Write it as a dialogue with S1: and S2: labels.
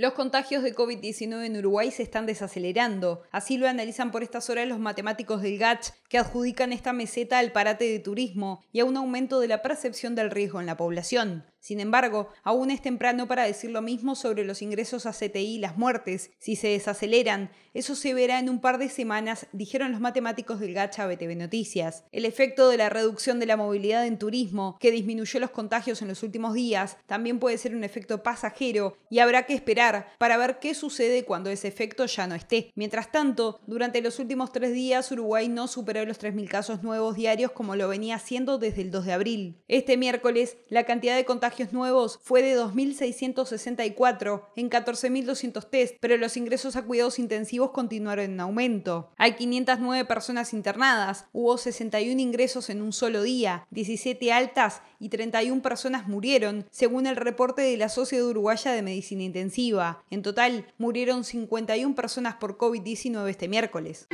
S1: Los contagios de COVID-19 en Uruguay se están desacelerando. Así lo analizan por estas horas los matemáticos del GACH, que adjudican esta meseta al parate de turismo y a un aumento de la percepción del riesgo en la población. Sin embargo, aún es temprano para decir lo mismo sobre los ingresos a CTI y las muertes. Si se desaceleran, eso se verá en un par de semanas, dijeron los matemáticos del Gacha BTV Noticias. El efecto de la reducción de la movilidad en turismo, que disminuyó los contagios en los últimos días, también puede ser un efecto pasajero y habrá que esperar para ver qué sucede cuando ese efecto ya no esté. Mientras tanto, durante los últimos tres días, Uruguay no superó los 3.000 casos nuevos diarios como lo venía haciendo desde el 2 de abril. Este miércoles, la cantidad de contagios nuevos fue de 2.664 en 14.200 test, pero los ingresos a cuidados intensivos continuaron en aumento. Hay 509 personas internadas, hubo 61 ingresos en un solo día, 17 altas y 31 personas murieron, según el reporte de la Sociedad Uruguaya de Medicina Intensiva. En total, murieron 51 personas por COVID-19 este miércoles.